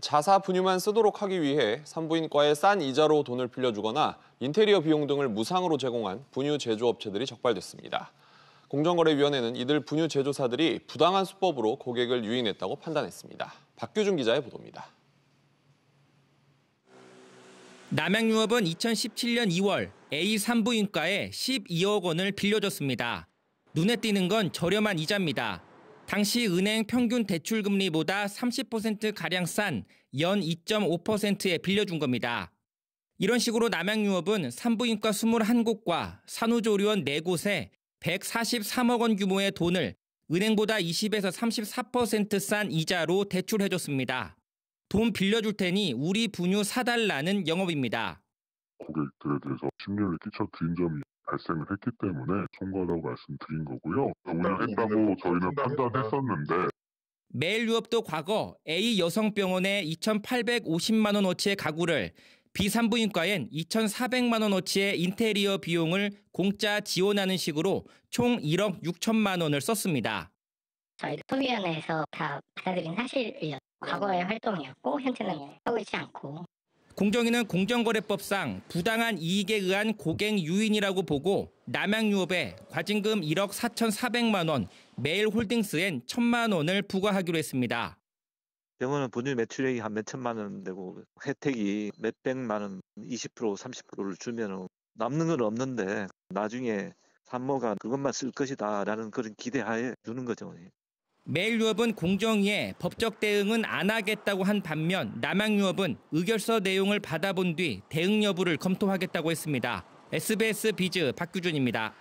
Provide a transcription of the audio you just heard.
자사 분유만 쓰도록 하기 위해 산부인과에 싼 이자로 돈을 빌려주거나 인테리어 비용 등을 무상으로 제공한 분유 제조업체들이 적발됐습니다. 공정거래위원회는 이들 분유 제조사들이 부당한 수법으로 고객을 유인했다고 판단했습니다. 박규준 기자의 보도입니다. 남양유업은 2017년 2월 A 산부인과에 12억 원을 빌려줬습니다. 눈에 띄는 건 저렴한 이자입니다. 당시 은행 평균 대출 금리보다 30% 가량 싼 연 2.5%에 빌려준 겁니다. 이런 식으로 남양유업은 산부인과 21곳과 산후조리원 4곳에 143억 원 규모의 돈을 은행보다 20에서 34%싼 이자로 대출해줬습니다. 돈 빌려줄 테니 우리 분유 사달라는 영업입니다. 고객들에 대해서 심려를 끼쳐 드린 점이 발생을 했기 때문에 총괄하고 말씀드린 거고요. 운영했다고 저희는 판단했었는데 매일유업도 과거 A 여성병원에 2,850만 원어치의 가구를 비산부인과엔 2,400만 원어치의 인테리어 비용을 공짜 지원하는 식으로 총 1억 6천만 원을 썼습니다. 저희 토위원회에서 다 받아들인 사실이었 과거의 활동이었고 현재는 하고 있지 않고 공정위는 공정거래법상 부당한 이익에 의한 고객 유인이라고 보고 남양유업에 과징금 1억 4,400만 원, 매일홀딩스엔 1천만 원을 부과하기로 했습니다. 병원은 본인 매출액이 한 몇천만 원 되고 혜택이 몇백만 원, 20% 30%를 주면 남는 건 없는데 나중에 산모가 그것만 쓸 것이다라는 그런 기대하에 주는 거죠. 매일유업은 공정위에 법적 대응은 안 하겠다고 한 반면 남양유업은 의결서 내용을 받아본 뒤 대응 여부를 검토하겠다고 했습니다. SBS 비즈 박규준입니다.